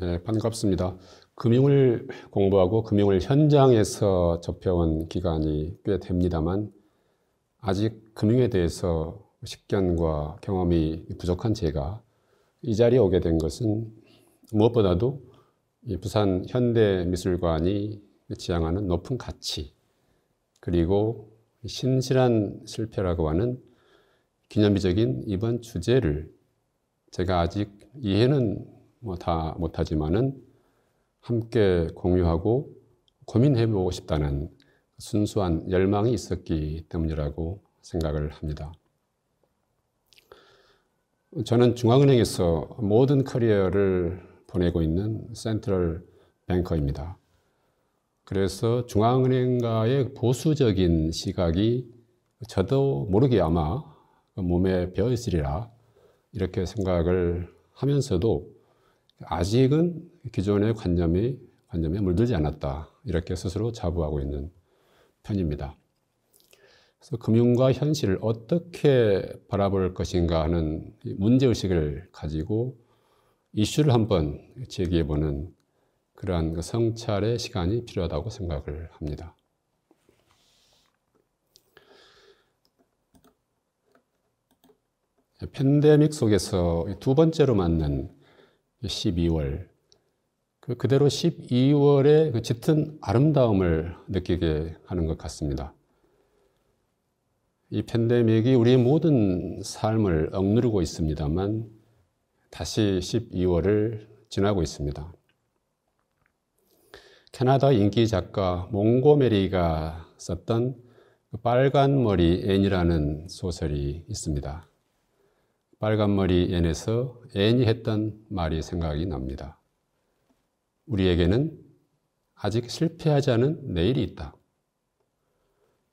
네, 반갑습니다. 금융을 공부하고 금융을 현장에서 접해온 기간이 꽤 됩니다만 아직 금융에 대해서 식견과 경험이 부족한 제가 이 자리에 오게 된 것은 무엇보다도 부산 현대미술관이 지향하는 높은 가치 그리고 신실한 실패라고 하는 기념비적인 이번 주제를 제가 아직 이해는 뭐다 못하지만은 함께 공유하고 고민해 보고 싶다는 순수한 열망이 있었기 때문이라고 생각을 합니다. 저는 중앙은행에서 모든 커리어를 보내고 있는 센트럴 뱅커입니다. 그래서 중앙은행가의 보수적인 시각이 저도 모르게 아마 몸에 배어있으리라 이렇게 생각을 하면서도 아직은 기존의 관념이 관념에 물들지 않았다. 이렇게 스스로 자부하고 있는 편입니다. 그래서 금융과 현실을 어떻게 바라볼 것인가 하는 문제의식을 가지고 이슈를 한번 제기해보는 그러한 그 성찰의 시간이 필요하다고 생각을 합니다. 팬데믹 속에서 두 번째로 맞는 12월 그 그대로 12월의 그 짙은 아름다움을 느끼게 하는 것 같습니다. 이 팬데믹이 우리의 모든 삶을 억누르고 있습니다만 다시 12월을 지나고 있습니다. 캐나다 인기 작가 몽고메리가 썼던 그 빨간 머리 앤이라는 소설이 있습니다. 빨간머리 앤에서 앤이 했던 말이 생각이 납니다. 우리에게는 아직 실패하지 않은 내일이 있다.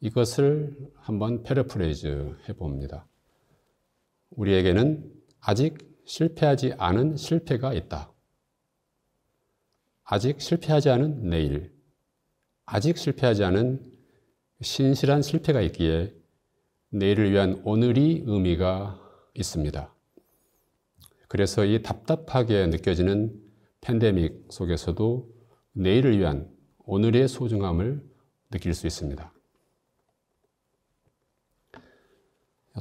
이것을 한번 패러프레이즈 해봅니다. 우리에게는 아직 실패하지 않은 실패가 있다. 아직 실패하지 않은 내일, 아직 실패하지 않은 신실한 실패가 있기에 내일을 위한 오늘이 의미가 있습니다. 그래서 이 답답하게 느껴지는 팬데믹 속에서도 내일을 위한 오늘의 소중함을 느낄 수 있습니다.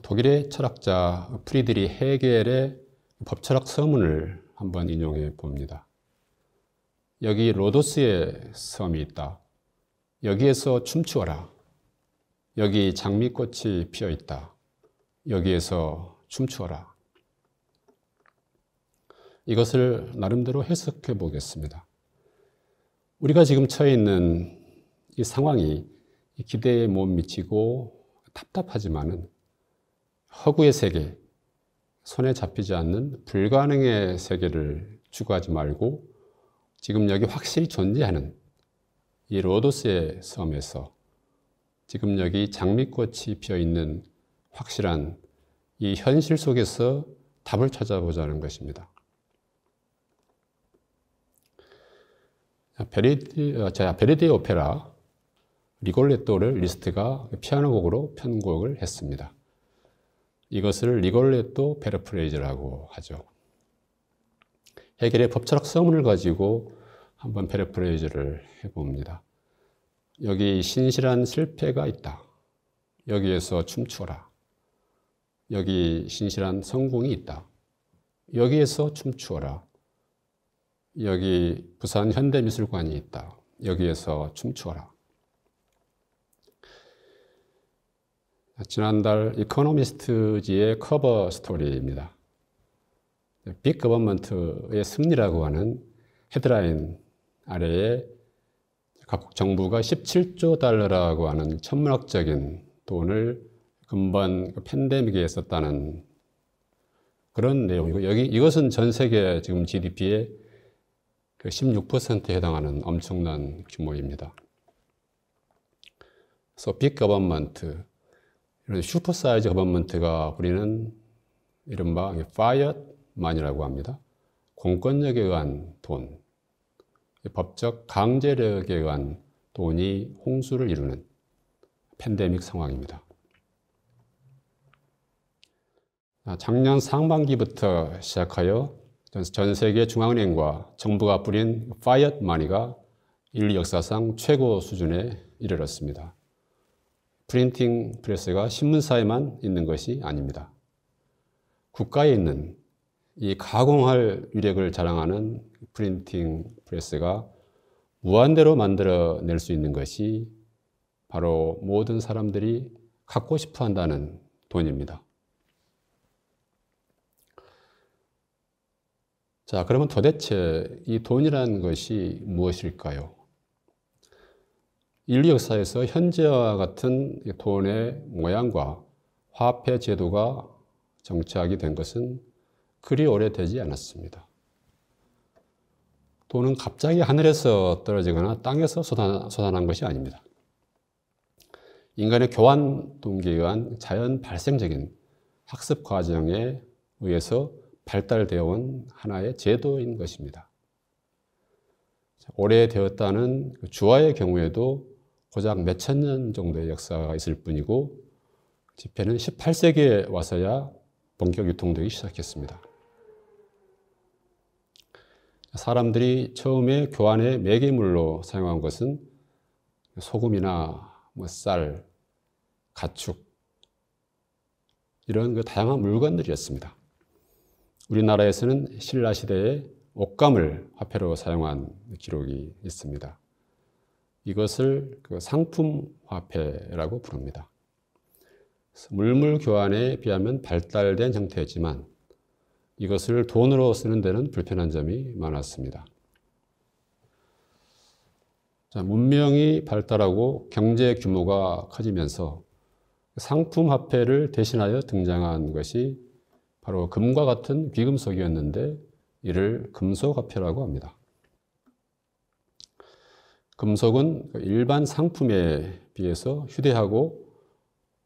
독일의 철학자 프리드리 헤겔의 법철학 서문을 한번 인용해 봅니다. 여기 로도스의 섬이 있다. 여기에서 춤추어라. 여기 장미꽃이 피어 있다. 여기에서 춤추어라. 이것을 나름대로 해석해 보겠습니다. 우리가 지금 처해 있는 이 상황이 기대에 못 미치고 답답하지만은 허구의 세계, 손에 잡히지 않는 불가능의 세계를 추구하지 말고 지금 여기 확실히 존재하는 이 로도스의 섬에서 지금 여기 장미꽃이 피어 있는 확실한 이 현실 속에서 답을 찾아보자는 것입니다. 베리디, 자, 베르디 오페라 리골레토를 리스트가 피아노 곡으로 편곡을 했습니다. 이것을 리골레토 베르프레이즈라고 하죠. 해겔의 법철학 서문을 가지고 한번 베르프레이즈를 해봅니다. 여기 신실한 실패가 있다. 여기에서 춤추라. 여기 신실한 성공이 있다. 여기에서 춤추어라. 여기 부산 현대미술관이 있다. 여기에서 춤추어라. 지난달 이코노미스트지의 커버 스토리입니다. 빅 거버먼트의 승리라고 하는 헤드라인 아래에 각국 정부가 17조 달러라고 하는 천문학적인 돈을 금번 그 팬데믹에 있었다는 그런 내용이고 여기 이것은 전 세계 지금 GDP의 16%에 그 해당하는 엄청난 규모입니다. 그래서 빅 거번먼트 이런 슈퍼 사이즈 거번먼트가 우리는 이른바 파이어만이라고 합니다. 공권력에 의한 돈, 법적 강제력에 의한 돈이 홍수를 이루는 팬데믹 상황입니다. 아, 작년 상반기부터 시작하여 전 세계 중앙은행과 정부가 뿌린 파이엇 마니가 인류 역사상 최고 수준에 이르렀습니다. 프린팅 프레스가 신문사에만 있는 것이 아닙니다. 국가에 있는 이 가공할 위력을 자랑하는 프린팅 프레스가 무한대로 만들어낼 수 있는 것이 바로 모든 사람들이 갖고 싶어 한다는 돈입니다. 자, 그러면 도대체 이 돈이라는 것이 무엇일까요? 인류 역사에서 현재와 같은 돈의 모양과 화폐 제도가 정착이 된 것은 그리 오래되지 않았습니다. 돈은 갑자기 하늘에서 떨어지거나 땅에서 쏟아난 것이 아닙니다. 인간의 교환 동기에 의한 자연 발생적인 학습 과정에 의해서 발달되어 온 하나의 제도인 것입니다. 오래되었다는 그 주화의 경우에도 고작 몇천 년 정도의 역사가 있을 뿐이고 집회는 18세기에 와서야 본격 유통되기 시작했습니다. 사람들이 처음에 교환의 매개물로 사용한 것은 소금이나 뭐 쌀, 가축 이런 그 다양한 물건들이었습니다. 우리나라에서는 신라 시대에 옷감을 화폐로 사용한 기록이 있습니다. 이것을 그 상품 화폐라고 부릅니다. 물물 교환에 비하면 발달된 형태였지만 이것을 돈으로 쓰는 데는 불편한 점이 많았습니다. 자, 문명이 발달하고 경제 규모가 커지면서 상품 화폐를 대신하여 등장한 것이 바로 금과 같은 귀금속이었는데 이를 금속화폐라고 합니다. 금속은 그 일반 상품에 비해서 휴대하고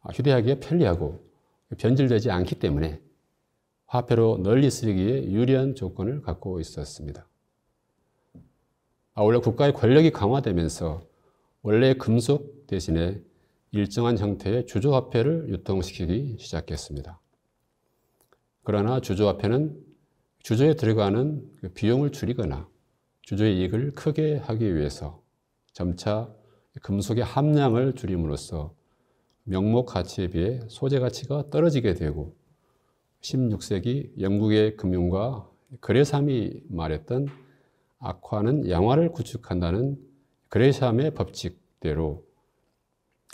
아, 휴대하기에 편리하고 변질되지 않기 때문에 화폐로 널리 쓰기에 유리한 조건을 갖고 있었습니다. 아울 국가의 권력이 강화되면서 원래 금속 대신에 일정한 형태의 주조화폐를 유통시키기 시작했습니다. 그러나 주주 앞에는 주주에 들어가는 그 비용을 줄이거나 주주의 이익을 크게 하기 위해서 점차 금속의 함량을 줄임으로써 명목 가치에 비해 소재 가치가 떨어지게 되고 16세기 영국의 금융가 그레삼이 말했던 악화는 양화를 구축한다는 그레삼의 법칙대로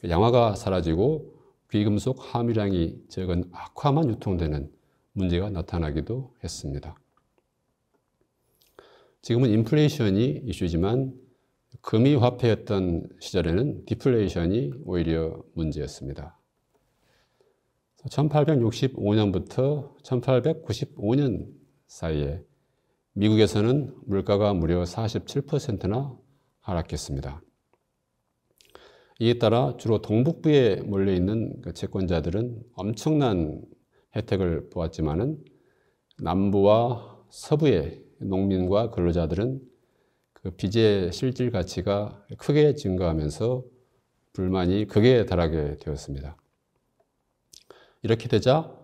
양화가 사라지고 비금속 함유량이 적은 악화만 유통되는 문제가 나타나기도 했습니다. 지금은 인플레이션이 이슈지만 금이 화폐였던 시절에는 디플레이션이 오히려 문제였습니다. 1865년부터 1895년 사이에 미국에서는 물가가 무려 47%나 하락했습니다. 이에 따라 주로 동북부에 몰려있는 그 채권자들은 엄청난 혜택을 보았지만은 남부와 서부의 농민과 근로자들은 그 빚의 실질 가치가 크게 증가하면서 불만이 극에 달하게 되었습니다. 이렇게 되자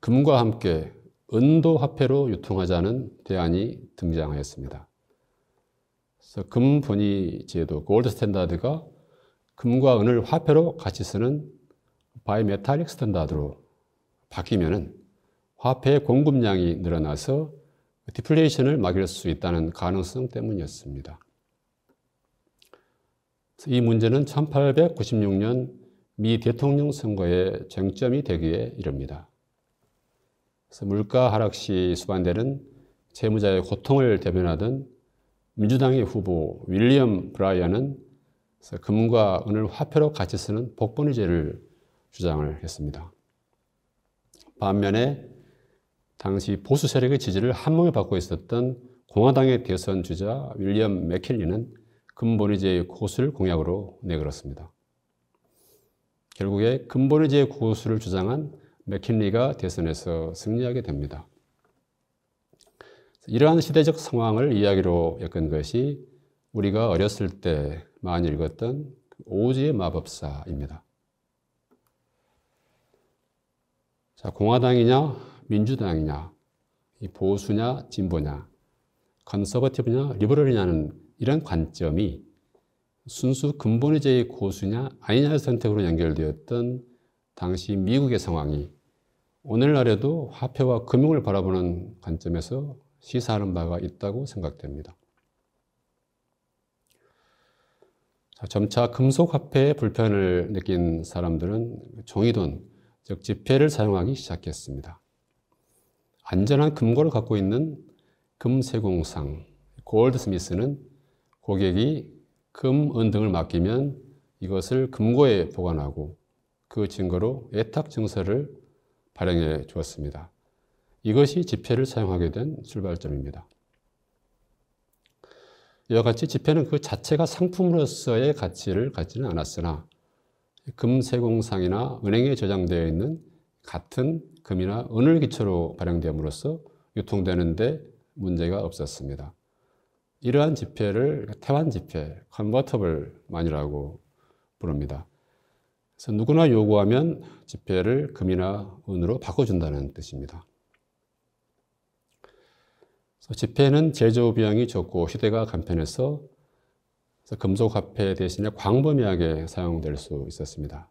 금과 함께 은도 화폐로 유통하자는 대안이 등장하였습니다. 그래서 금분위 제도, 골드 스탠다드가 금과 은을 화폐로 같이 쓰는 바이메탈릭 스탠다드로 바뀌면은 화폐의 공급량이 늘어나서 디플레이션을 막을 수 있다는 가능성 때문이었습니다. 이 문제는 1896년 미 대통령 선거의 쟁점이 되기에 이릅니다. 그래서 물가 하락 시 수반되는 채무자의 고통을 대변하던 민주당의 후보 윌리엄 브라이언은 금과 은을 화폐로 같이 쓰는 복권의제를 주장을 했습니다. 반면에 당시 보수 세력의 지지를 한몸에 받고 있었던 공화당의 대선 주자 윌리엄 맥킬리는 근본의제의 고수를 공약으로 내걸었습니다. 결국에 근본의제의 고수를 주장한 맥킨리가 대선에서 승리하게 됩니다. 이러한 시대적 상황을 이야기로 엮은 것이 우리가 어렸을 때 많이 읽었던 그 오즈의 마법사입니다. 자, 공화당이냐, 민주당이냐, 이 보수냐, 진보냐, 컨서버티브냐, 리버럴이냐는 이런 관점이 순수 근본의제의 고수냐, 아니냐의 선택으로 연결되었던 당시 미국의 상황이 오늘날에도 화폐와 금융을 바라보는 관점에서 시사하는 바가 있다고 생각됩니다. 자, 점차 금속화폐의 불편을 느낀 사람들은 종이돈, 즉 지폐를 사용하기 시작했습니다. 안전한 금고를 갖고 있는 금세공상 골드스미스는 고객이 금, 은 등을 맡기면 이것을 금고에 보관하고 그 증거로 예탁 증서를 발행해 주었습니다. 이것이 지폐를 사용하게 된 출발점입니다. 이와 같이 지폐는 그 자체가 상품으로서의 가치를 갖지는 않았으나 금세공상이나 은행에 저장되어 있는 같은 금이나 은을 기초로 발행됨으로써 유통되는데 문제가 없었습니다. 이러한 지폐를 태환 지폐, 컨버터블 만이라고 부릅니다. 그래서 누구나 요구하면 지폐를 금이나 은으로 바꿔준다는 뜻입니다. 지폐는 제조 비용이 적고 시대가 간편해서 그래서 금속화폐 대신에 광범위하게 사용될 수 있었습니다.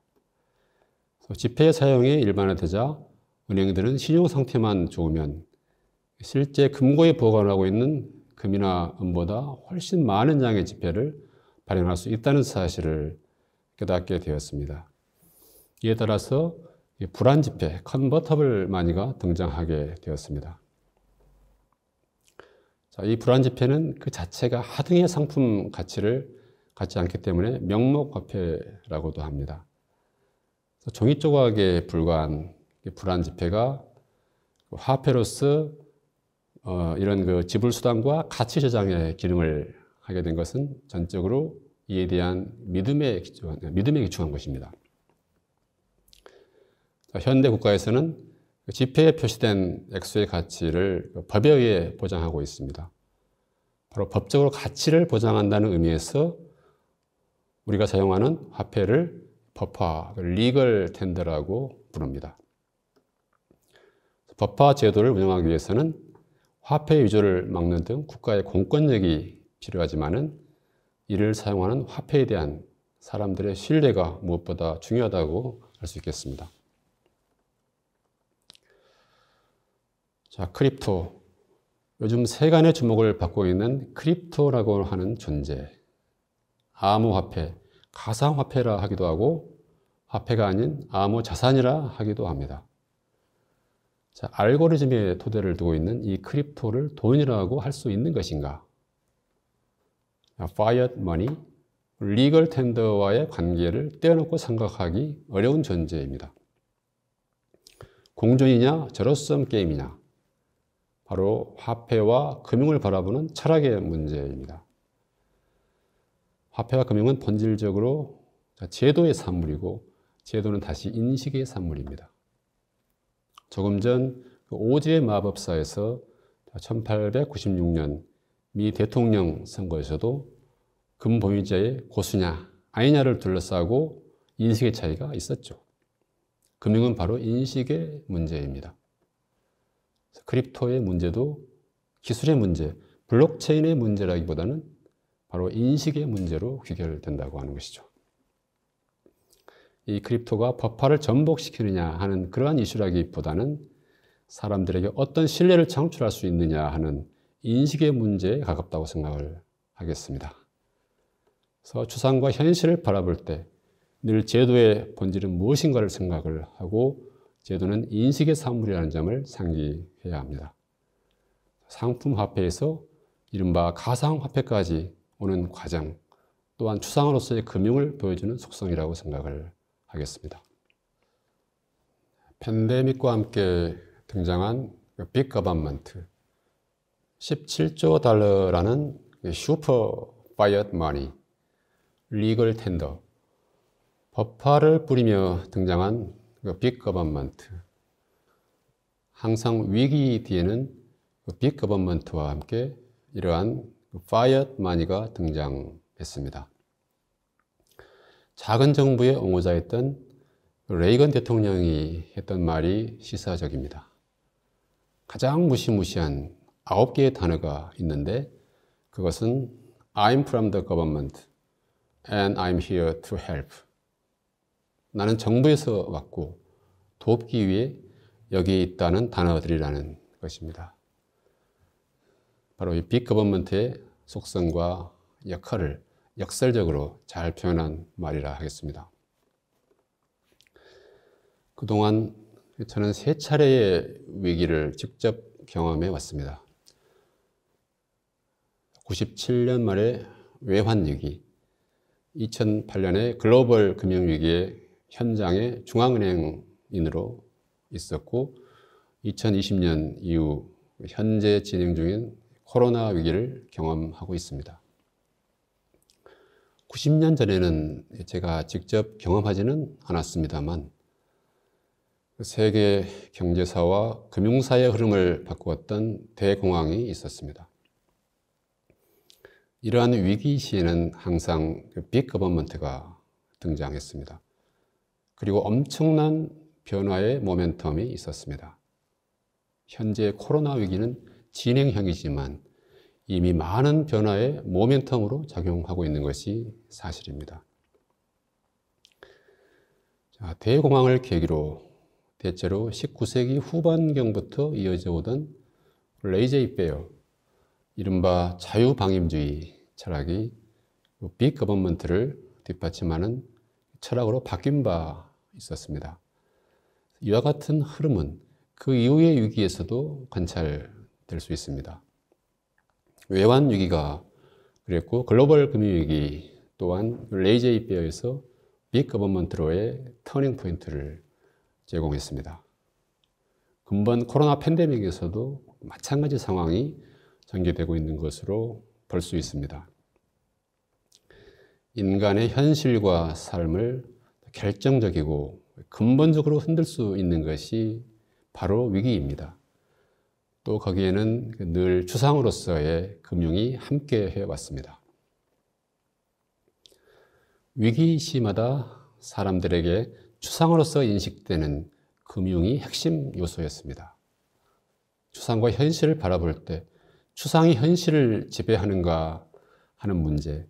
지폐 사용이 일반화되자 은행들은 신용 상태만 좋으면 실제 금고에 보관하고 있는 금이나 은보다 훨씬 많은 양의 지폐를 발행할 수 있다는 사실을 깨닫게 되었습니다. 이에 따라서 불안 지폐, 컨버터블 마니가 등장하게 되었습니다. 자, 이 불안 지폐는 그 자체가 하등의 상품 가치를 갖지 않기 때문에 명목 화폐라고도 합니다. 종이 조각에 불과한 불안 지폐가 그 화폐로서 어, 이런 그 지불 수단과 가치 저장의 기능을 하게 된 것은 전적으로 이에 대한 믿음에 믿음에 기초한 것입니다. 현대 국가에서는 그 지폐에 표시된 액수의 가치를 법에 의해 보장하고 있습니다. 바로 법적으로 가치를 보장한다는 의미에서 우리가 사용하는 화폐를 법화, 리걸 텐더라고 부릅니다. 법화 제도를 운영하기 위해서는 화폐 위조를 막는 등 국가의 공권력이 필요하지만은 이를 사용하는 화폐에 대한 사람들의 신뢰가 무엇보다 중요하다고 할 수 있겠습니다. 자, 크립토. 요즘 세간의 주목을 받고 있는 크립토라고 하는 존재. 암호화폐, 가상화폐라 하기도 하고, 화폐가 아닌 암호자산이라 하기도 합니다. 자, 알고리즘의 토대를 두고 있는 이 크립토를 돈이라고 할 수 있는 것인가? fiat money, 리걸 텐더와의 관계를 떼어놓고 생각하기 어려운 존재입니다. 공존이냐, 저로섬 게임이냐. 바로 화폐와 금융을 바라보는 철학의 문제입니다. 화폐와 금융은 본질적으로 제도의 산물이고 제도는 다시 인식의 산물입니다. 조금 전 그 오지의 마법사에서 1896년 미 대통령 선거에서도 금보유제의 고수냐 아니냐를 둘러싸고 인식의 차이가 있었죠. 금융은 바로 인식의 문제입니다. 크립토의 문제도 기술의 문제, 블록체인의 문제라기보다는 바로 인식의 문제로 귀결된다고 하는 것이죠. 이 크립토가 법화를 전복시키느냐 하는 그러한 이슈라기보다는 사람들에게 어떤 신뢰를 창출할 수 있느냐 하는 인식의 문제에 가깝다고 생각을 하겠습니다. 그래서 추상과 현실을 바라볼 때 늘 제도의 본질은 무엇인가를 생각을 하고 제도는 인식의 산물이라는 점을 상기 해야 합니다. 상품화폐에서 이른바 가상화폐까지 오는 과정 또한 추상으로서의 금융을 보여주는 속성이라고 생각을 하겠습니다. 팬데믹과 함께 등장한 빅 거반먼트 17조 달러라는 슈퍼 파이엇 머니 리걸 텐더 법화를 뿌리며 등장한 빅 거반먼트 항상 위기 뒤에는 그 빅 거버먼트와 함께 이러한 그 파이엇 마니가 등장했습니다. 작은 정부의 옹호자였던 레이건 대통령이 했던 말이 시사적입니다. 가장 무시무시한 아홉 개의 단어가 있는데 그것은 I'm from the government and I'm here to help. 나는 정부에서 왔고 돕기 위해 여기 있다는 단어들이라는 것입니다. 바로 이 비거버먼트의 속성과 역할을 역설적으로 잘 표현한 말이라 하겠습니다. 그동안 저는 세 차례의 위기를 직접 경험해 왔습니다. 97년 말에 외환위기, 2008년에 글로벌 금융위기의 현장의 중앙은행인으로 있었고 2020년 이후 현재 진행 중인 코로나 위기를 경험하고 있습니다. 90년 전에는 제가 직접 경험하지는 않았습니다만 세계 경제사와 금융사의 흐름을 바꾸었던 대공황이 있었습니다. 이러한 위기 시에는 항상 그 빅 거버먼트가 등장했습니다. 그리고 엄청난 변화의 모멘텀이 있었습니다. 현재 코로나 위기는 진행형이지만 이미 많은 변화의 모멘텀으로 작용하고 있는 것이 사실입니다. 자, 대공황을 계기로 대체로 19세기 후반경부터 이어져 오던 레이제이 베어, 이른바 자유방임주의 철학이 빅 거버먼트를 뒷받침하는 철학으로 바뀐 바 있었습니다. 이와 같은 흐름은 그 이후의 위기에서도 관찰될 수 있습니다. 외환 위기가 그랬고 글로벌 금융 위기 또한 레이제이 베어에서 빅 거버먼트로의 터닝 포인트를 제공했습니다. 금번 코로나 팬데믹에서도 마찬가지 상황이 전개되고 있는 것으로 볼 수 있습니다. 인간의 현실과 삶을 결정적이고 근본적으로 흔들 수 있는 것이 바로 위기입니다. 또 거기에는 늘 추상으로서의 금융이 함께 해왔습니다. 위기 시마다 사람들에게 추상으로서 인식되는 금융이 핵심 요소였습니다. 추상과 현실을 바라볼 때 추상이 현실을 지배하는가 하는 문제,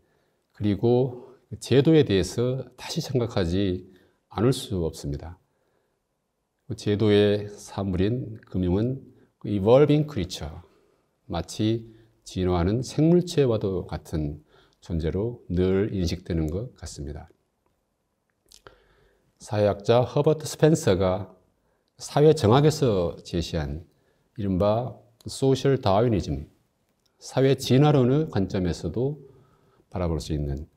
그리고 제도에 대해서 다시 생각하지 않을 수 없습니다. 제도의 사물인 금융은 evolving creature, 마치 진화하는 생물체와도 같은 존재로 늘 인식되는 것 같습니다. 사회학자 허버트 스펜서가 사회 정학에서 제시한 이른바 소셜 다윈이즘, 사회 진화론의 관점에서도 바라볼 수 있는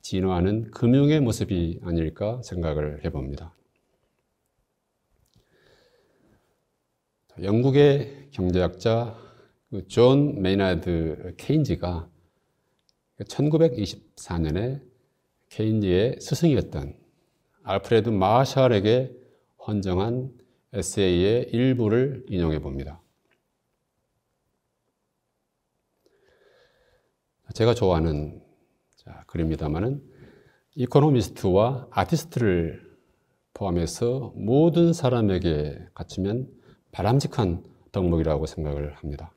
진화하는 금융의 모습이 아닐까 생각을 해봅니다. 영국의 경제학자 그 존 메이나드 케인지가 1924년에 케인지의 스승이었던 알프레드 마샬에게 헌정한 에세이의 일부를 인용해 봅니다. 제가 좋아하는 아, 그럽니다만은 이코노미스트와 아티스트를 포함해서 모든 사람에게 갖추면 바람직한 덕목이라고 생각을 합니다.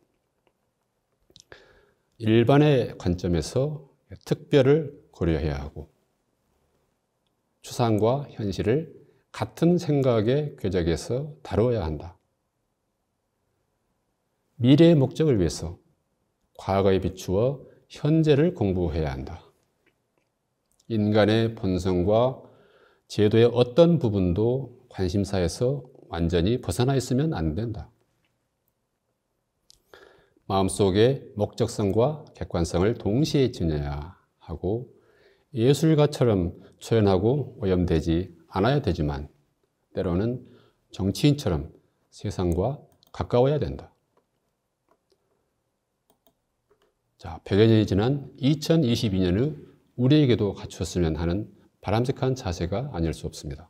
일반의 관점에서 특별을 고려해야 하고 추상과 현실을 같은 생각의 궤적에서 다루어야 한다. 미래의 목적을 위해서 과거에 비추어 현재를 공부해야 한다. 인간의 본성과 제도의 어떤 부분도 관심사에서 완전히 벗어나 있으면 안 된다. 마음속에 목적성과 객관성을 동시에 지녀야 하고 예술가처럼 초연하고 오염되지 않아야 되지만 때로는 정치인처럼 세상과 가까워야 된다. 자, 100여 년이 지난 2022년의 우리에게도 갖추었으면 하는 바람직한 자세가 아닐 수 없습니다.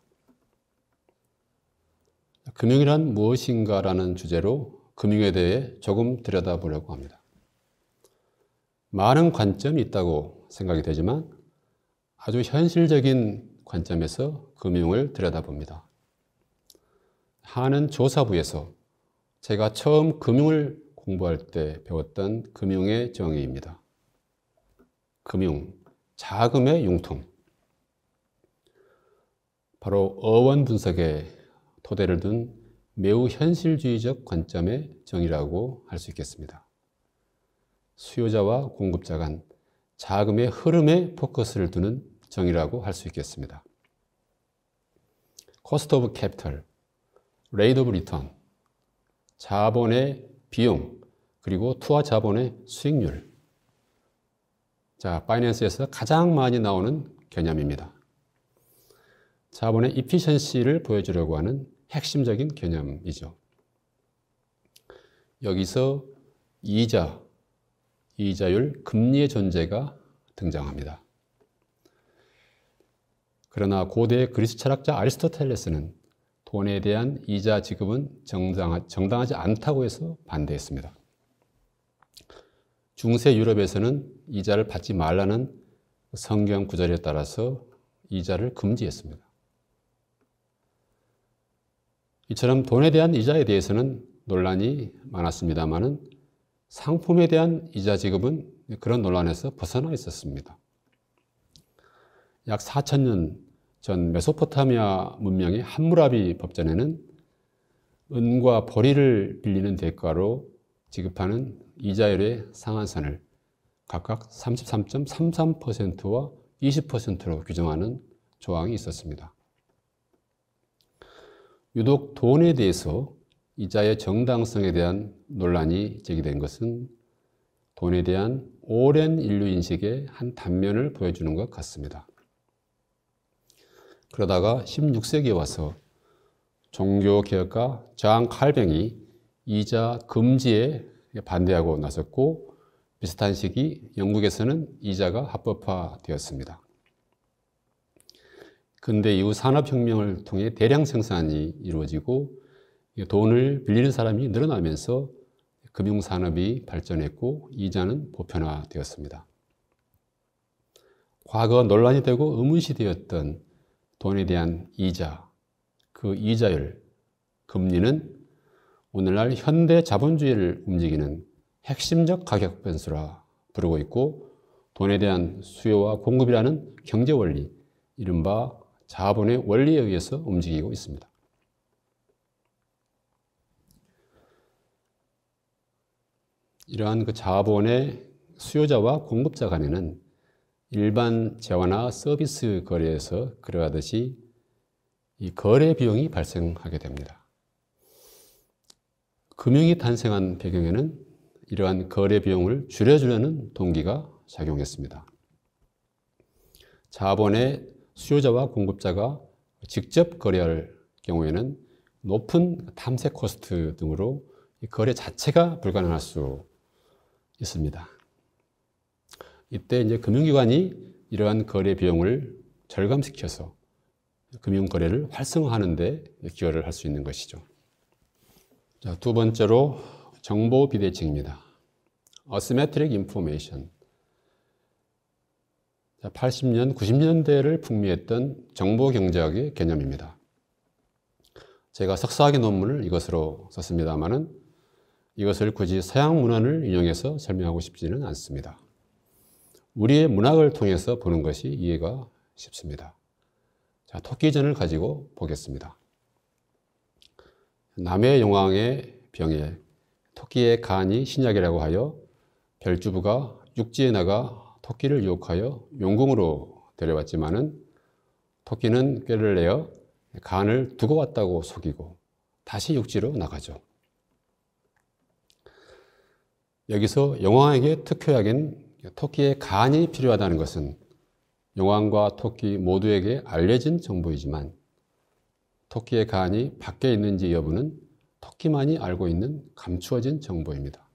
금융이란 무엇인가라는 주제로 금융에 대해 조금 들여다보려고 합니다. 많은 관점이 있다고 생각이 되지만 아주 현실적인 관점에서 금융을 들여다봅니다. 하는 조사부에서 제가 처음 금융을 공부할 때 배웠던 금융의 정의입니다. 금융, 자금의 융통. 바로 어원 분석에 토대를 둔 매우 현실주의적 관점의 정의라고 할 수 있겠습니다. 수요자와 공급자 간 자금의 흐름에 포커스를 두는 정의라고 할 수 있겠습니다. 코스트 오브 캐피털, 레이드 오브 리턴, 자본의 비용, 그리고 투하 자본의 수익률 자, 파이낸스에서 가장 많이 나오는 개념입니다. 자본의 이피션시를 보여주려고 하는 핵심적인 개념이죠. 여기서 이자, 이자율, 금리의 존재가 등장합니다. 그러나 고대 그리스 철학자 아리스토텔레스는 돈에 대한 이자 지급은 정당하, 지 않다고 해서 반대했습니다. 중세 유럽에서는 이자를 받지 말라는 성경 구절에 따라서 이자를 금지했습니다. 이처럼 돈에 대한 이자에 대해서는 논란이 많았습니다만은 상품에 대한 이자 지급은 그런 논란에서 벗어나 있었습니다. 약 4천년 전 메소포타미아 문명의 함무라비 법전에는 은과 보리를 빌리는 대가로 지급하는 이자율의 상한선을 각각 33.33%와 20%로 규정하는 조항이 있었습니다. 유독 돈에 대해서 이자의 정당성에 대한 논란이 제기된 것은 돈에 대한 오랜 인류 인식의 한 단면을 보여주는 것 같습니다. 그러다가 16세기에 와서 종교개혁가 저항 칼뱅이 이자 금지에 반대하고 나섰고 비슷한 시기 영국에서는 이자가 합법화되었습니다. 근데 이후 산업혁명을 통해 대량 생산이 이루어지고 돈을 빌리는 사람이 늘어나면서 금융산업이 발전했고 이자는 보편화되었습니다. 과거 논란이 되고 의문시되었던 돈에 대한 이자, 그 이자율, 금리는 오늘날 현대 자본주의를 움직이는 핵심적 가격 변수라 부르고 있고 돈에 대한 수요와 공급이라는 경제 원리, 이른바 자본의 원리에 의해서 움직이고 있습니다. 이러한 그 자본의 수요자와 공급자 간에는 일반 재화나 서비스 거래에서 그러하듯이 이 거래 비용이 발생하게 됩니다. 금융이 탄생한 배경에는 이러한 거래 비용을 줄여주려는 동기가 작용했습니다. 자본의 수요자와 공급자가 직접 거래할 경우에는 높은 탐세 코스트 등으로 거래 자체가 불가능할 수 있습니다. 이때 이제 금융기관이 이러한 거래 비용을 절감시켜서 금융거래를 활성화하는 데 기여를 할 수 있는 것이죠. 자, 두 번째로 정보 비대칭입니다. Asymmetric Information. 80년, 90년대를 풍미했던 정보 경제학의 개념입니다. 제가 석사학위 논문을 이것으로 썼습니다만은 이것을 굳이 서양 문헌을 인용해서 설명하고 싶지는 않습니다. 우리의 문학을 통해서 보는 것이 이해가 쉽습니다. 자, 토끼전을 가지고 보겠습니다. 남의 용왕의 병에 토끼의 간이 신약이라고 하여 별주부가 육지에 나가 토끼를 유혹하여 용궁으로 데려왔지만은 토끼는 꾀를 내어 간을 두고 왔다고 속이고 다시 육지로 나가죠. 여기서 용왕에게 특효약인 토끼의 간이 필요하다는 것은 용왕과 토끼 모두에게 알려진 정보이지만 토끼의 간이 밖에 있는지 여부는 토끼만이 알고 있는 감추어진 정보입니다.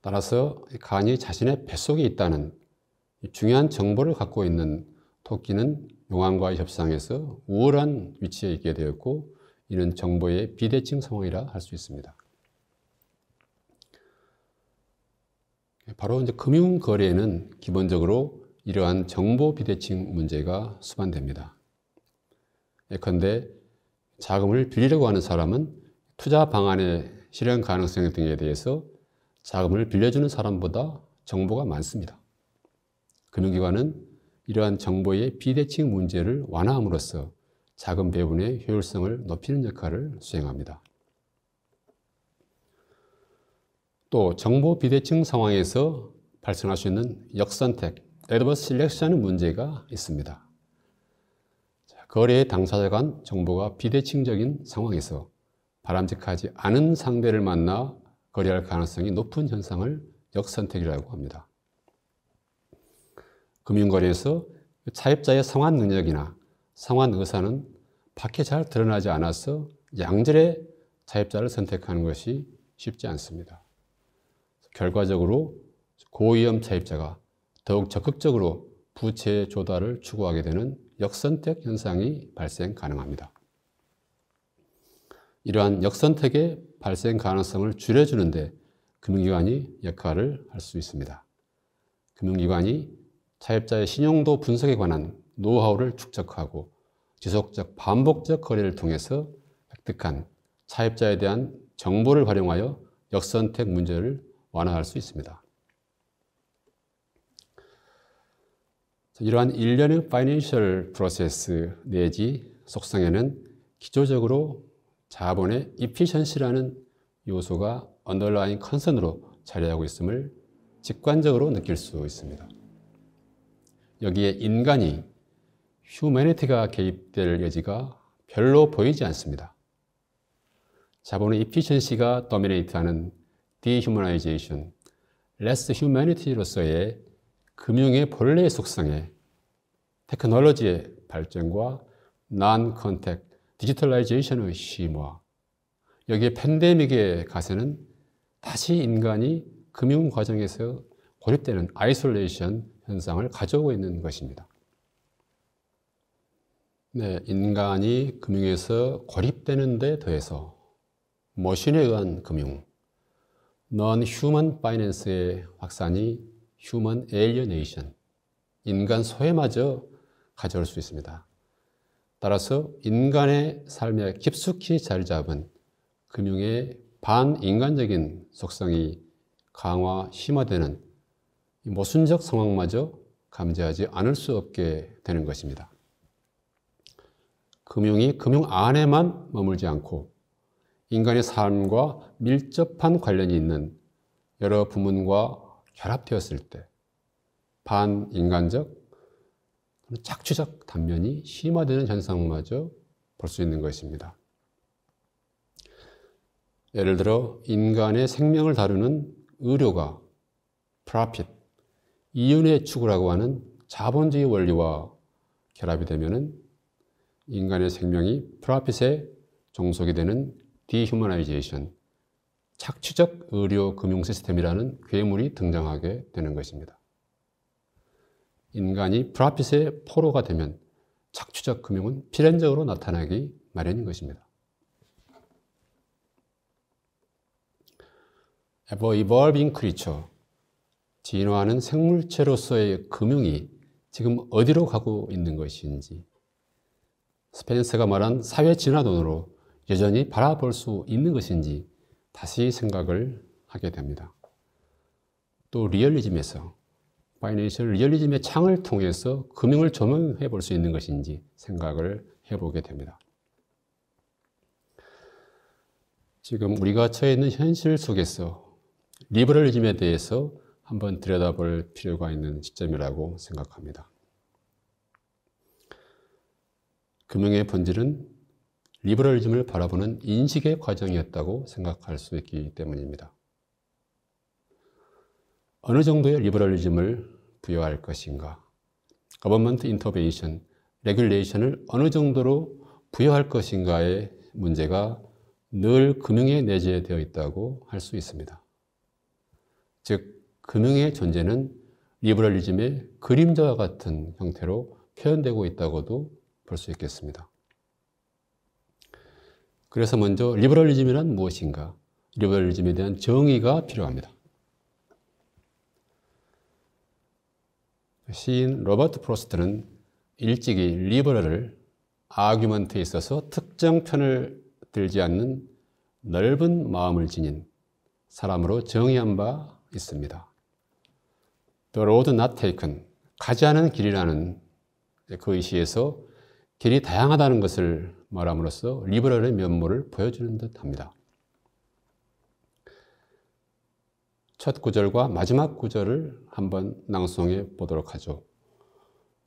따라서 간이 자신의 뱃속에 있다는 중요한 정보를 갖고 있는 토끼는 용왕과의 협상에서 우월한 위치에 있게 되었고 이는 정보의 비대칭 상황이라 할 수 있습니다. 바로 이제 금융 거래에는 기본적으로 이러한 정보 비대칭 문제가 수반됩니다. 예컨대 자금을 빌리려고 하는 사람은 투자 방안의 실현 가능성 등에 대해서 자금을 빌려주는 사람보다 정보가 많습니다. 금융기관은 이러한 정보의 비대칭 문제를 완화함으로써 자금 배분의 효율성을 높이는 역할을 수행합니다. 또 정보 비대칭 상황에서 발생할 수 있는 역선택, adverse 문제가 있습니다. 거래의 당사자 간 정보가 비대칭적인 상황에서 바람직하지 않은 상대를 만나 거래할 가능성이 높은 현상을 역선택이라고 합니다. 금융거래에서 차입자의 상환 능력이나 상환 의사는 밖에 잘 드러나지 않아서 양질의 차입자를 선택하는 것이 쉽지 않습니다. 결과적으로 고위험 차입자가 더욱 적극적으로 부채 조달을 추구하게 되는 역선택 현상이 발생 가능합니다. 이러한 역선택의 발생 가능성을 줄여주는데 금융기관이 역할을 할 수 있습니다. 금융기관이 차입자의 신용도 분석에 관한 노하우를 축적하고 지속적 반복적 거래를 통해서 획득한 차입자에 대한 정보를 활용하여 역선택 문제를 완화할 수 있습니다. 이러한 일련의 파이낸셜 프로세스 내지 속성에는 기초적으로 자본의 이피션시라는 요소가 언더라인 컨선으로 자리하고 있음을 직관적으로 느낄 수 있습니다. 여기에 인간이 휴메니티가 개입될 여지가 별로 보이지 않습니다. 자본의 이피션시가 더미네이트하는 디휴머나이제이션, 레스 휴메니티로서의 금융의 본래의 속성에 테크놀로지의 발전과 난 컨택, 디지털라이제이션의 심화, 여기에 팬데믹의 가세는 다시 인간이 금융 과정에서 고립되는 아이솔레이션 현상을 가져오고 있는 것입니다. 네, 인간이 금융에서 고립되는 데 더해서 머신에 의한 금융, 넌 휴먼 파이낸스의 확산이 human alienation, 인간 소외마저 가져올 수 있습니다. 따라서 인간의 삶에 깊숙이 자리 잡은 금융의 반인간적인 속성이 강화, 심화되는 모순적 상황마저 감지하지 않을 수 없게 되는 것입니다. 금융이 금융 안에만 머물지 않고 인간의 삶과 밀접한 관련이 있는 여러 부문과 결합되었을 때 반인간적 착취적 단면이 심화되는 현상마저 볼 수 있는 것입니다. 예를 들어 인간의 생명을 다루는 의료가 프라핏, 이윤의 추구라고 하는 자본주의 원리와 결합이 되면은 인간의 생명이 프라핏에 종속이 되는 디휴머나이제이션, 착취적 의료 금융 시스템이라는 괴물이 등장하게 되는 것입니다. 인간이 불합빛의 포로가 되면 착취적 금융은 필연적으로 나타나기 마련인 것입니다. 에버 이벌빙 크리처, 진화하는 생물체로서의 금융이 지금 어디로 가고 있는 것인지 스펜스가 말한 사회 진화론으로 여전히 바라볼 수 있는 것인지 다시 생각을 하게 됩니다. 또 리얼리즘에서 파이낸셜 리얼리즘의 창을 통해서 금융을 조명해 볼 수 있는 것인지 생각을 해보게 됩니다. 지금 우리가 처해 있는 현실 속에서 리버럴리즘에 대해서 한번 들여다볼 필요가 있는 시점이라고 생각합니다. 금융의 본질은 리버럴즘을 바라보는 인식의 과정이었다고 생각할 수 있기 때문입니다. 어느 정도의 리버럴즘을 부여할 것인가? 거버먼트 인터베이션, 레귤레이션을 어느 정도로 부여할 것인가의 문제가 늘 금융에 내재되어 있다고 할 수 있습니다. 즉, 금융의 존재는 리버럴리즘의 그림자와 같은 형태로 표현되고 있다고도 볼 수 있겠습니다. 그래서 먼저 리버럴리즘이란 무엇인가? 리버럴리즘에 대한 정의가 필요합니다. 시인 로버트 프로스트는 일찍이 리버럴을 아규먼트에 있어서 특정 편을 들지 않는 넓은 마음을 지닌 사람으로 정의한 바 있습니다. The Road Not Taken, 가지 않은 길이라는 그의 시에서 길이 다양하다는 것을 말함으로써 리버럴의 면모를 보여주는 듯 합니다. 첫 구절과 마지막 구절을 한번 낭송해 보도록 하죠.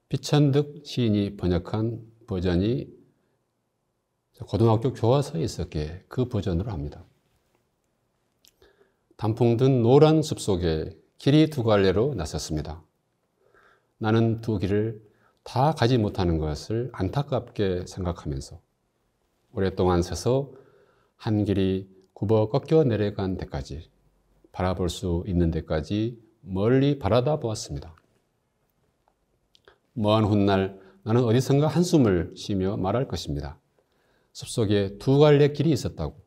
피천득 시인이 번역한 버전이 고등학교 교과서에 있었기에 그 버전으로 합니다. 단풍 든 노란 숲속에 길이 두 갈래로 나섰습니다. 나는 두 길을 다 가지 못하는 것을 안타깝게 생각하면서 오랫동안 서서 한 길이 굽어 꺾여 내려간 데까지 바라볼 수 있는 데까지 멀리 바라다 보았습니다. 먼 훗날 나는 어디선가 한숨을 쉬며 말할 것입니다. 숲속에 두 갈래 길이 있었다고.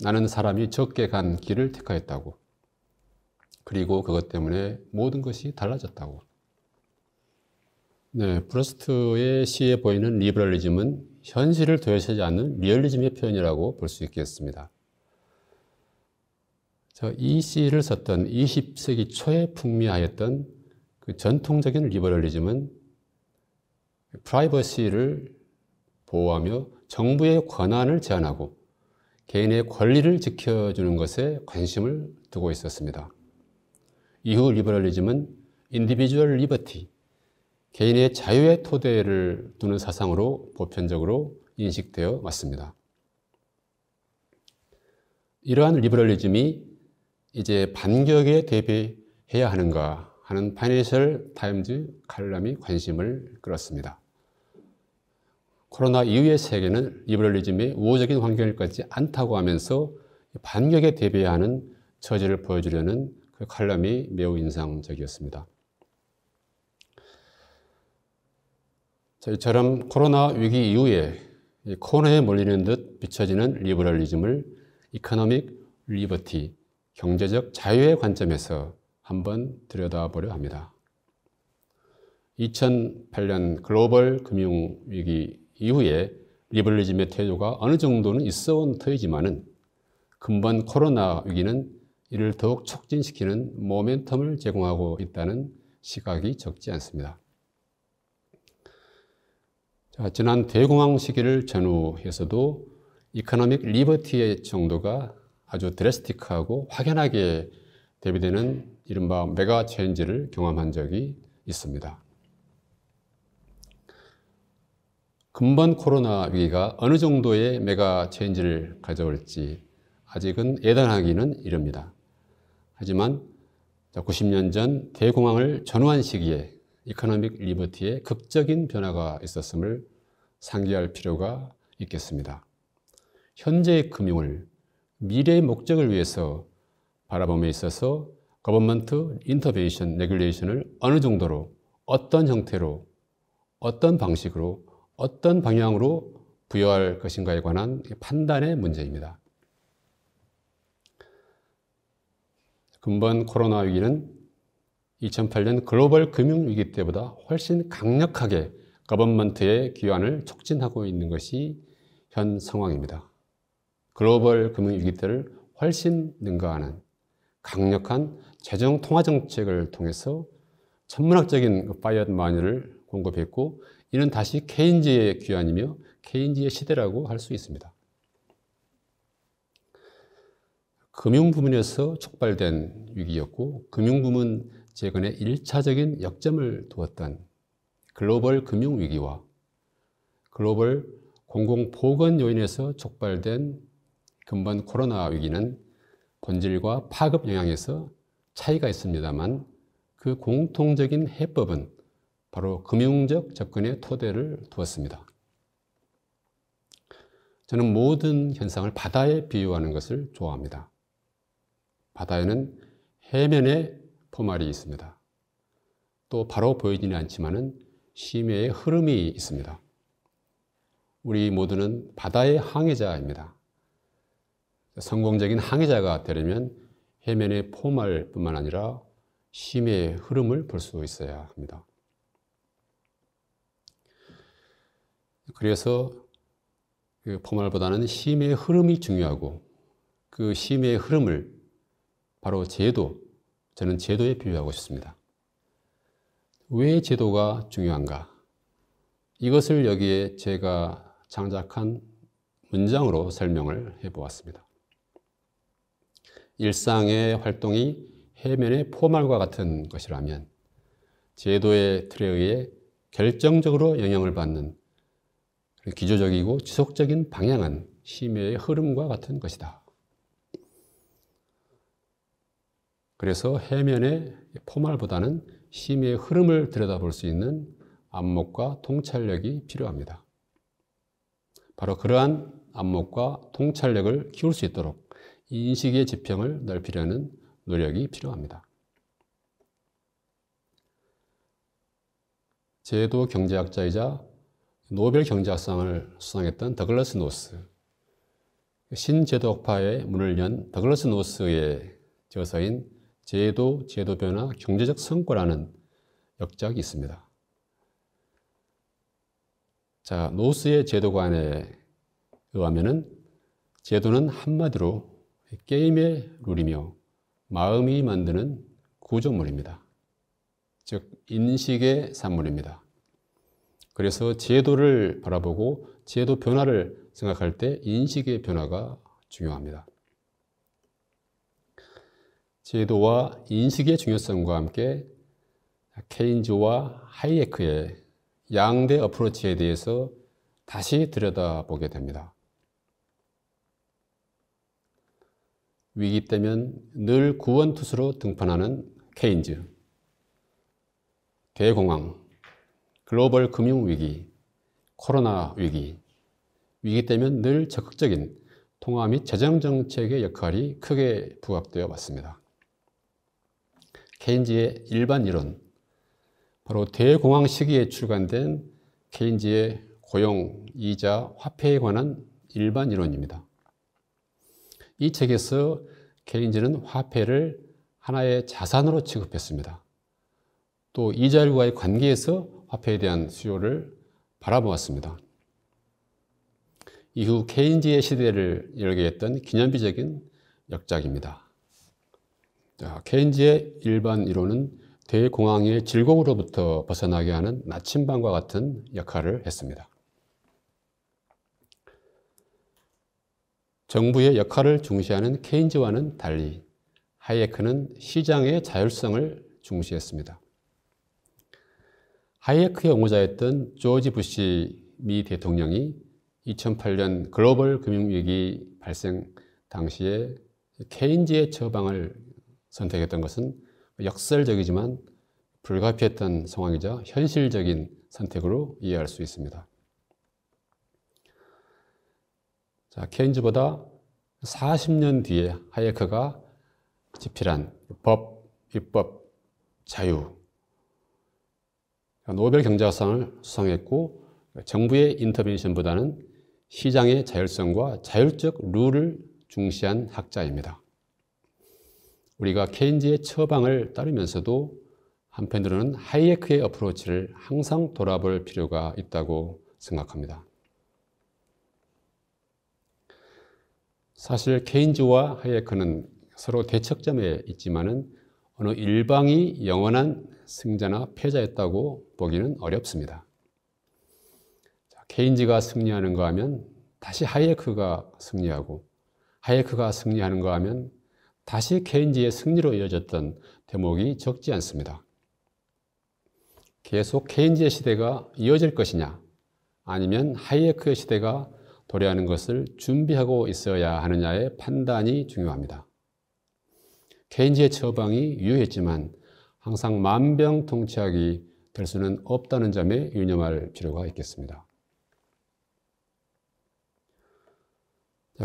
나는 사람이 적게 간 길을 택하였다고. 그리고 그것 때문에 모든 것이 달라졌다고. 네, 프로스트의 시에 보이는 리버럴리즘은 현실을 도외시하지 않는 리얼리즘의 표현이라고 볼 수 있겠습니다. 저이 시를 e 썼던 20세기 초에 풍미하였던 그 전통적인 리버럴리즘은 프라이버시를 보호하며 정부의 권한을 제한하고 개인의 권리를 지켜주는 것에 관심을 두고 있었습니다. 이후 리버럴리즘은 인디비주얼 리버티, 개인의 자유의 토대를 두는 사상으로 보편적으로 인식되어 왔습니다. 이러한 리버럴리즘이 이제 반격에 대비해야 하는가 하는 파이낸셜 타임즈 칼럼이 관심을 끌었습니다. 코로나 이후의 세계는 리버럴리즘의 우호적인 환경일까지 않다고 하면서 반격에 대비해야 하는 처지를 보여주려는 그 칼럼이 매우 인상적이었습니다. 저희처럼 코로나 위기 이후에 코너에 몰리는 듯 비춰지는 리버럴리즘을 이코노믹 리버티, 경제적 자유의 관점에서 한번 들여다보려 합니다. 2008년 글로벌 금융위기 이후에 리버럴리즘의 태도가 어느 정도는 있어 온 터이지만은 금번 코로나 위기는 이를 더욱 촉진시키는 모멘텀을 제공하고 있다는 시각이 적지 않습니다. 자, 지난 대공황 시기를 전후해서도 이코노믹 리버티의 정도가 아주 드레스틱하고 확연하게 대비되는 이른바 메가 체인지를 경험한 적이 있습니다. 금번 코로나 위기가 어느 정도의 메가 체인지를 가져올지 아직은 예단하기는 이릅니다. 하지만 90년 전 대공황을 전후한 시기에 이코노믹 리버티의 극적인 변화가 있었음을 상기할 필요가 있겠습니다. 현재의 금융을 미래의 목적을 위해서 바라봄에 있어서 거버먼트 인터베이션 레귤레이션을 어느 정도로 어떤 형태로 어떤 방식으로 어떤 방향으로 부여할 것인가에 관한 판단의 문제입니다. 금번 코로나 위기는 2008년 글로벌 금융위기 때보다 훨씬 강력하게 거버먼트의 귀환을 촉진하고 있는 것이 현 상황입니다. 글로벌 금융위기 때를 훨씬 능가하는 강력한 재정 통화 정책을 통해서 천문학적인 그 파이엇 마니를 공급했고 이는 다시 케인즈의 귀환이며 케인즈의 시대라고 할 수 있습니다. 금융 부문에서 촉발된 위기였고 금융 부문 최근에 1차적인 역점을 두었던 글로벌 금융위기와 글로벌 공공보건 요인에서 촉발된 근본 코로나 위기는 본질과 파급 영향에서 차이가 있습니다만 그 공통적인 해법은 바로 금융적 접근의 토대를 두었습니다. 저는 모든 현상을 바다에 비유하는 것을 좋아합니다. 바다에는 해면에 포말이 있습니다. 또 바로 보이지는 않지만은 심해의 흐름이 있습니다. 우리 모두는 바다의 항해자입니다. 성공적인 항해자가 되려면 해면의 포말뿐만 아니라 심해의 흐름을 볼 수 있어야 합니다. 그래서 그 포말보다는 심해의 흐름이 중요하고 그 심해의 흐름을 바로 제도, 저는 제도에 비유하고 싶습니다. 왜 제도가 중요한가? 이것을 여기에 제가 장작한 문장으로 설명을 해보았습니다. 일상의 활동이 해면의 포말과 같은 것이라면 제도의 틀에 의해 결정적으로 영향을 받는 기조적이고 지속적인 방향은 심해의 흐름과 같은 것이다. 그래서 해면의 포말보다는 심의 흐름을 들여다볼 수 있는 안목과 통찰력이 필요합니다. 바로 그러한 안목과 통찰력을 키울 수 있도록 인식의 지평을 넓히려는 노력이 필요합니다. 제도 경제학자이자 노벨 경제학상을 수상했던 더글러스 노스. 신제도학파의 문을 연 더글러스 노스의 저서인 제도, 제도 변화, 경제적 성과라는 역작이 있습니다. 자, 노스의 제도관에 의하면은 제도는 한마디로 게임의 룰이며 마음이 만드는 구조물입니다. 즉, 인식의 산물입니다. 그래서 제도를 바라보고 제도 변화를 생각할 때 인식의 변화가 중요합니다. 제도와 인식의 중요성과 함께 케인즈와 하이에크의 양대 어프로치에 대해서 다시 들여다보게 됩니다. 위기 때면 늘 구원투수로 등판하는 케인즈, 대공황, 글로벌 금융위기, 코로나 위기, 위기 때면 늘 적극적인 통화 및 재정정책의 역할이 크게 부각되어 왔습니다. 케인즈의 일반 이론, 바로 대공황 시기에 출간된 케인즈의 고용, 이자, 화폐에 관한 일반 이론입니다. 이 책에서 케인지는 화폐를 하나의 자산으로 취급했습니다. 또 이자율과의 관계에서 화폐에 대한 수요를 바라보았습니다. 이후 케인지의 시대를 열게 했던 기념비적인 역작입니다. 자, 케인즈의 일반 이론은 대공황의 질곡으로부터 벗어나게 하는 나침반과 같은 역할을 했습니다. 정부의 역할을 중시하는 케인즈와는 달리 하이에크는 시장의 자율성을 중시했습니다. 하이에크의 옹호자였던 조지 부시 미 대통령이 2008년 글로벌 금융위기 발생 당시에 케인즈의 처방을 선택했던 것은 역설적이지만 불가피했던 상황이자 현실적인 선택으로 이해할 수 있습니다. 자, 케인즈보다 40년 뒤에 하예크가 집필한 법, 입법, 자유. 노벨 경제학상을 수상했고 정부의 인터벤션보다는 시장의 자율성과 자율적 룰을 중시한 학자입니다. 우리가 케인즈의 처방을 따르면서도 한편으로는 하이에크의 어프로치를 항상 돌아볼 필요가 있다고 생각합니다. 사실 케인즈와 하이에크는 서로 대척점에 있지만은 어느 일방이 영원한 승자나 패자였다고 보기는 어렵습니다. 케인즈가 승리하는거 하면 다시 하이에크가 승리하고 하이에크가 승리하는거 하면 다시 케인즈의 승리로 이어졌던 대목이 적지 않습니다. 계속 케인즈의 시대가 이어질 것이냐, 아니면 하이에크의 시대가 도래하는 것을 준비하고 있어야 하느냐의 판단이 중요합니다. 케인즈의 처방이 유효했지만 항상 만병통치약이 될 수는 없다는 점에 유념할 필요가 있겠습니다.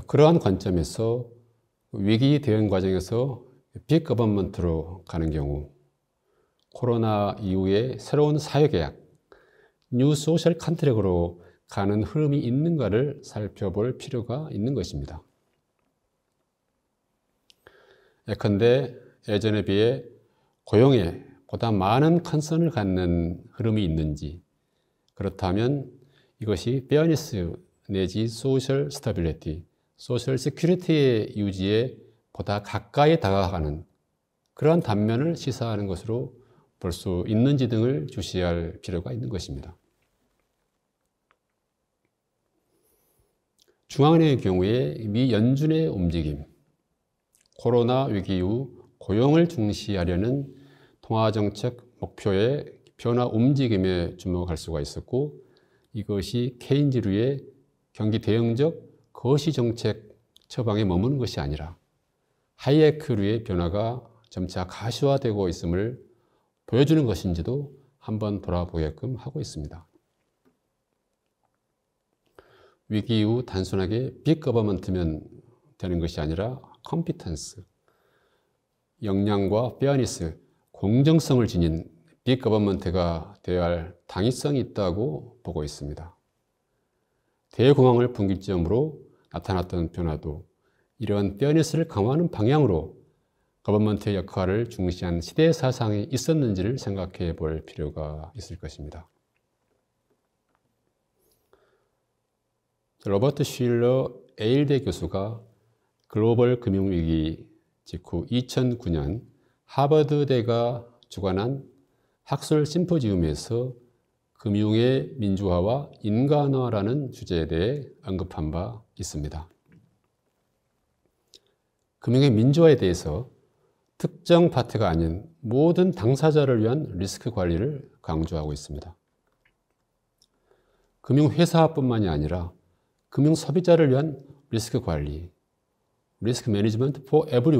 그러한 관점에서 위기 대응 과정에서 빅 거버먼트로 가는 경우 코로나 이후에 새로운 사회계약, 뉴 소셜 컨트랙으로 가는 흐름이 있는가를 살펴볼 필요가 있는 것입니다. 예컨대 예전에 비해 고용에 보다 많은 컨선을 갖는 흐름이 있는지 그렇다면 이것이 페어니스 내지 소셜 스타빌리티 소셜 시큐리티의 유지에 보다 가까이 다가가는 그러한 단면을 시사하는 것으로 볼 수 있는지 등을 주시할 필요가 있는 것입니다. 중앙은행의 경우에 미 연준의 움직임, 코로나 위기 이후 고용을 중시하려는 통화정책 목표의 변화 움직임에 주목할 수가 있었고 이것이 케인지류의 경기 대응적 거시 정책 처방에 머무는 것이 아니라 하이에크류의 변화가 점차 가시화되고 있음을 보여주는 것인지도 한번 돌아보게끔 하고 있습니다. 위기 이후 단순하게 빅 거버먼트면 되는 것이 아니라 컴피턴스, 역량과 페어니스, 공정성을 지닌 빅 거버먼트가 되어야 할 당위성이 있다고 보고 있습니다. 대공황을 분기점으로 나타났던 변화도 이러한 페어니스를 강화하는 방향으로 거버먼트의 역할을 중시한 시대 사상이 있었는지를 생각해 볼 필요가 있을 것입니다. 로버트 쉴러 에일대 교수가 글로벌 금융위기 직후 2009년 하버드대가 주관한 학술 심포지움에서 금융의 민주화와 인간화라는 주제에 대해 언급한 바 있습니다. 금융의 민주화에 대해서 특정 파트가 아닌 모든 당사자를 위한 리스크 관리를 강조하고 있습니다. 금융회사뿐만이 아니라 금융소비자를 위한 리스크 관리, 리스크 매니지먼트 for e v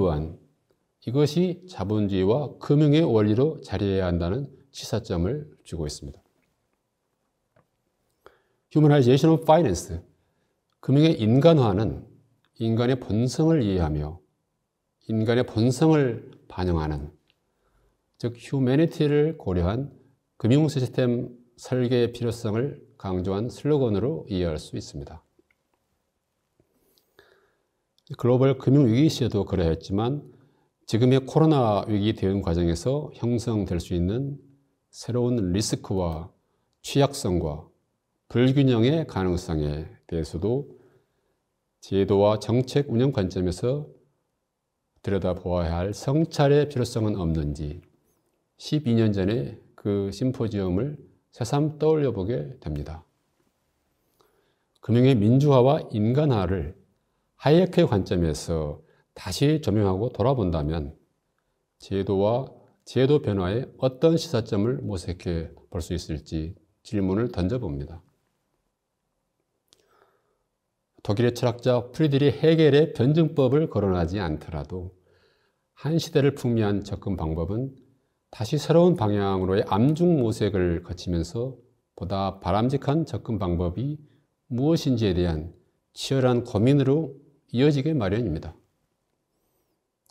이것이 자본주의와 금융의 원리로 자리해야 한다는 시사점을 주고 있습니다. Humanization of Finance. 금융의 인간화는 인간의 본성을 이해하며 인간의 본성을 반영하는 즉 휴메니티를 고려한 금융 시스템 설계의 필요성을 강조한 슬로건으로 이해할 수 있습니다. 글로벌 금융 위기 시에도 그러했지만 지금의 코로나 위기 대응 과정에서 형성될 수 있는 새로운 리스크와 취약성과 불균형의 가능성에 대해서도 제도와 정책 운영 관점에서 들여다보아야 할 성찰의 필요성은 없는지 12년 전에 그 심포지엄을 새삼 떠올려 보게 됩니다. 금융의 민주화와 인간화를 하이에크의 관점에서 다시 조명하고 돌아본다면 제도와 제도 변화에 어떤 시사점을 모색해 볼 수 있을지 질문을 던져봅니다. 독일의 철학자 프리드리 헤겔의 변증법을 거론하지 않더라도 한 시대를 풍미한 접근 방법은 다시 새로운 방향으로의 암중 모색을 거치면서 보다 바람직한 접근 방법이 무엇인지에 대한 치열한 고민으로 이어지게 마련입니다.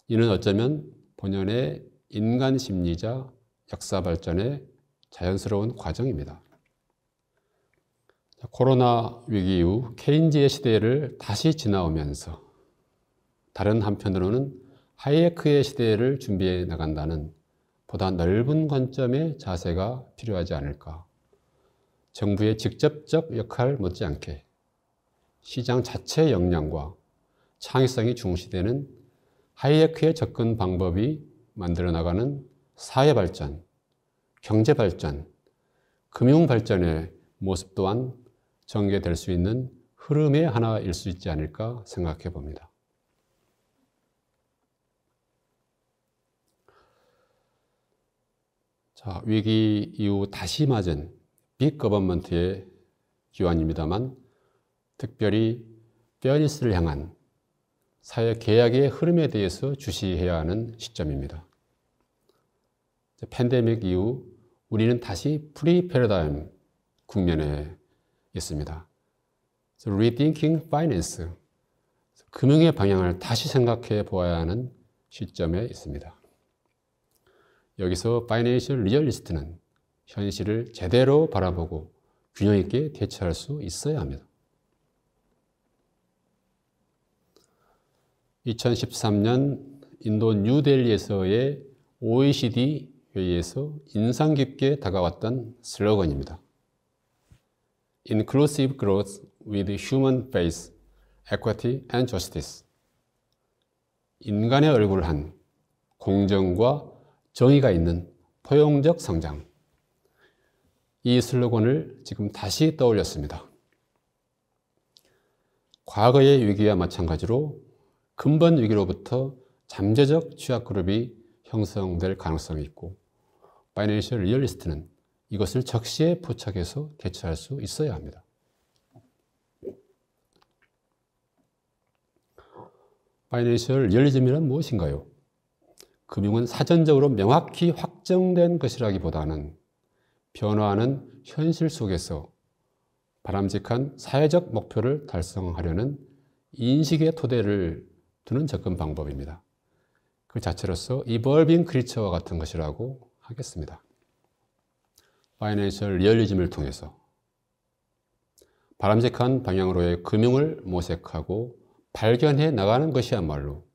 이는 어쩌면 본연의 인간 심리자 역사 발전의 자연스러운 과정입니다. 코로나 위기 이후 케인즈의 시대를 다시 지나오면서 다른 한편으로는 하이에크의 시대를 준비해 나간다는 보다 넓은 관점의 자세가 필요하지 않을까. 정부의 직접적 역할 못지않게 시장 자체의 역량과 창의성이 중시되는 하이에크의 접근 방법이 만들어 나가는 사회 발전, 경제 발전, 금융 발전의 모습 또한 전개될 수 있는 흐름의 하나일 수 있지 않을까 생각해 봅니다. 자, 위기 이후 다시 맞은 빅 거버먼트의 기관입니다만 특별히 페어리스를 향한 사회 계약의 흐름에 대해서 주시해야 하는 시점입니다. 팬데믹 이후 우리는 다시 프리 패러다임 국면에 있습니다. Rethinking Finance, 금융의 방향을 다시 생각해 보아야 하는 시점에 있습니다. 여기서 파이낸셜 리얼리스트는 현실을 제대로 바라보고 균형 있게 대처할 수 있어야 합니다. 2013년 인도 뉴델리에서의 OECD 회의에서 인상 깊게 다가왔던 슬로건입니다. inclusive growth with human face, equity and justice. 인간의 얼굴한 공정과 정의가 있는 포용적 성장. 이 슬로건을 지금 다시 떠올렸습니다. 과거의 위기와 마찬가지로 근본 위기로부터 잠재적 취약그룹이 형성될 가능성이 있고 파이낸셜 리얼리스트는 이것을 적시에 포착해서 대처할 수 있어야 합니다. 파이낸셜 리얼리즘이란 무엇인가요? 금융은 사전적으로 명확히 확정된 것이라기보다는 변화하는 현실 속에서 바람직한 사회적 목표를 달성하려는 인식의 토대를 두는 접근 방법입니다. 그 자체로서 이벌빙 크리처와 같은 것이라고 하겠습니다. 파이낸셜 리얼리즘을 통해서 바람직한 방향으로의 금융을 모색하고 발견해 나가는 것이야말로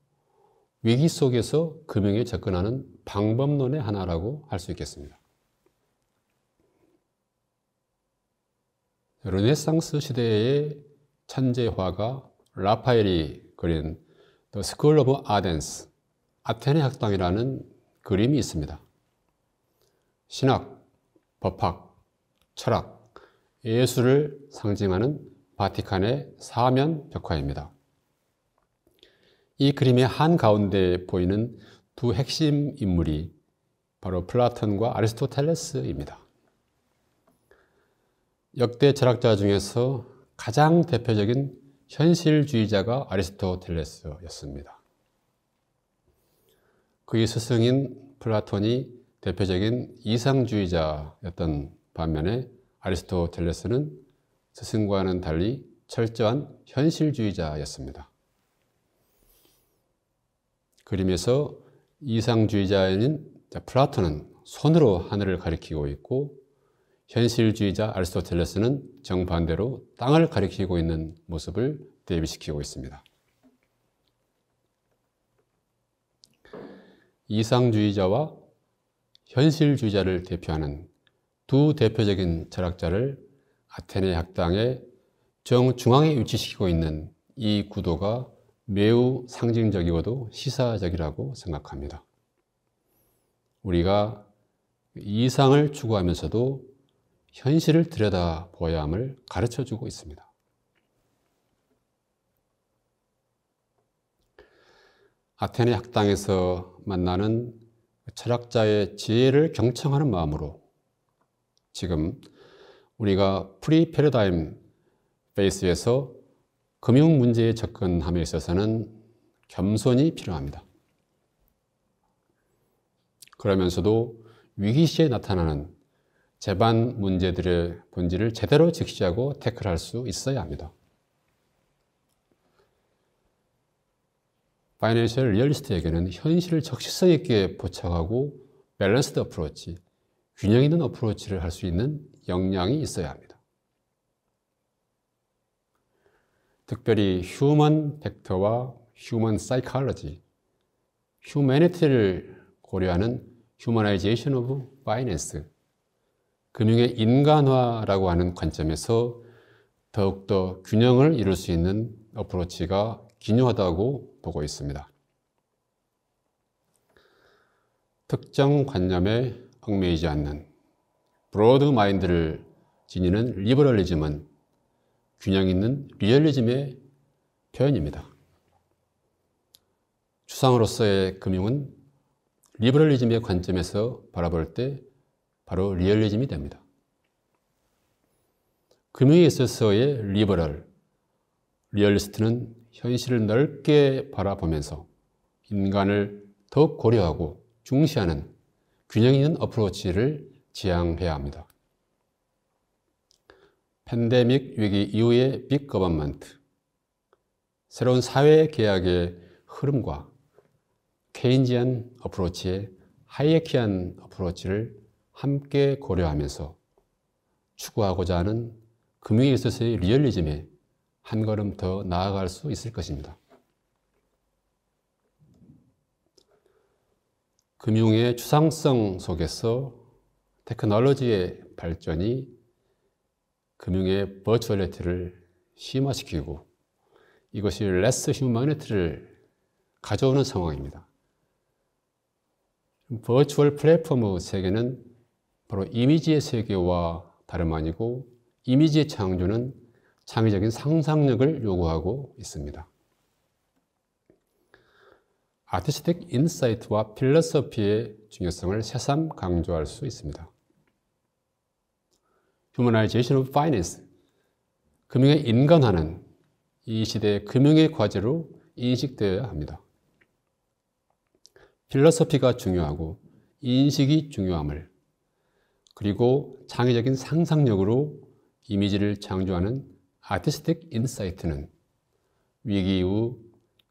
위기 속에서 금융에 접근하는 방법론의 하나라고 할 수 있겠습니다. 르네상스 시대의 천재화가 라파엘이 그린 The School of Athens, 아테네 학당이라는 그림이 있습니다. 신학, 법학, 철학, 예술을 상징하는 바티칸의 사면 벽화입니다. 이 그림의 한가운데 보이는 두 핵심 인물이 바로 플라톤과 아리스토텔레스입니다. 역대 철학자 중에서 가장 대표적인 현실주의자가 아리스토텔레스였습니다. 그의 스승인 플라톤이 대표적인 이상주의자였던 반면에 아리스토텔레스는 스승과는 달리 철저한 현실주의자였습니다. 그림에서 이상주의자인 플라톤은 손으로 하늘을 가리키고 있고 현실주의자 아리스토텔레스는 정반대로 땅을 가리키고 있는 모습을 대비시키고 있습니다. 이상주의자와 현실주의자를 대표하는 두 대표적인 철학자를 아테네 학당의 정중앙에 위치시키고 있는 이 구도가 매우 상징적이고도 시사적이라고 생각합니다. 우리가 이상을 추구하면서도 현실을 들여다보아야 함을 가르쳐주고 있습니다. 아테네 학당에서 만나는 철학자의 지혜를 경청하는 마음으로 지금 우리가 프리 패러다임 페이스에서 금융 문제에 접근함에 있어서는 겸손이 필요합니다. 그러면서도 위기 시에 나타나는 재반 문제들의 본질을 제대로 직시하고 태클할 수 있어야 합니다. 파이낸셜 리얼리스트에게는 현실을 적시성 있게 포착하고 밸런스드 어프로치, 균형 있는 어프로치를 할 수 있는 역량이 있어야 합니다. 특별히 휴먼 팩터와 휴먼 사이칼러지, 휴머니티를 고려하는 휴머나이제이션 오브 파이낸스, 금융의 인간화라고 하는 관점에서 더욱더 균형을 이룰 수 있는 어프로치가 기묘하다고 보고 있습니다. 특정 관념에 얽매이지 않는 브로드 마인드를 지니는 리버럴리즘은 균형 있는 리얼리즘의 표현입니다. 추상으로서의 금융은 리버럴리즘의 관점에서 바라볼 때 바로 리얼리즘이 됩니다. 금융에 있어서의 리버럴, 리얼리스트는 현실을 넓게 바라보면서 인간을 더욱 고려하고 중시하는 균형 있는 어프로치를 지향해야 합니다. 팬데믹 위기 이후의 빅 거버먼트, 새로운 사회 계약의 흐름과 케인지안 어프로치의 하이에키안 어프로치를 함께 고려하면서 추구하고자 하는 금융에 있어서의 리얼리즘에 한 걸음 더 나아갈 수 있을 것입니다. 금융의 추상성 속에서 테크놀로지의 발전이 금융의 버추얼리티를 심화시키고 이것이 레스 휴머니티를 가져오는 상황입니다. 버추얼 플랫폼 세계는 바로 이미지의 세계와 다름 아니고 이미지의 창조는 창의적인 상상력을 요구하고 있습니다. 아티스틱 인사이트와 필러서피의 중요성을 새삼 강조할 수 있습니다. 휴머나이제이션 오브 파이낸스 금융의 인간화는 이 시대의 금융의 과제로 인식되어야 합니다. 필러서피가 중요하고 인식이 중요함을 그리고 창의적인 상상력으로 이미지를 창조하는 아티스틱 인사이트는 위기 이후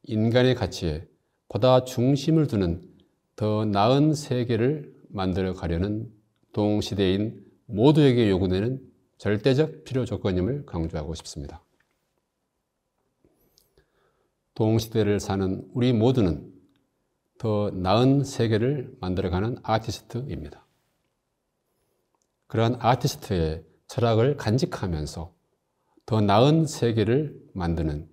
인간의 가치에 보다 중심을 두는 더 나은 세계를 만들어 가려는 동시대인 모두에게 요구되는 절대적 필요 조건임을 강조하고 싶습니다. 동시대를 사는 우리 모두는 더 나은 세계를 만들어가는 아티스트입니다. 그러한 아티스트의 철학을 간직하면서 더 나은 세계를 만드는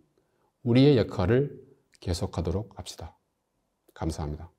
우리의 역할을 계속하도록 합시다. 감사합니다.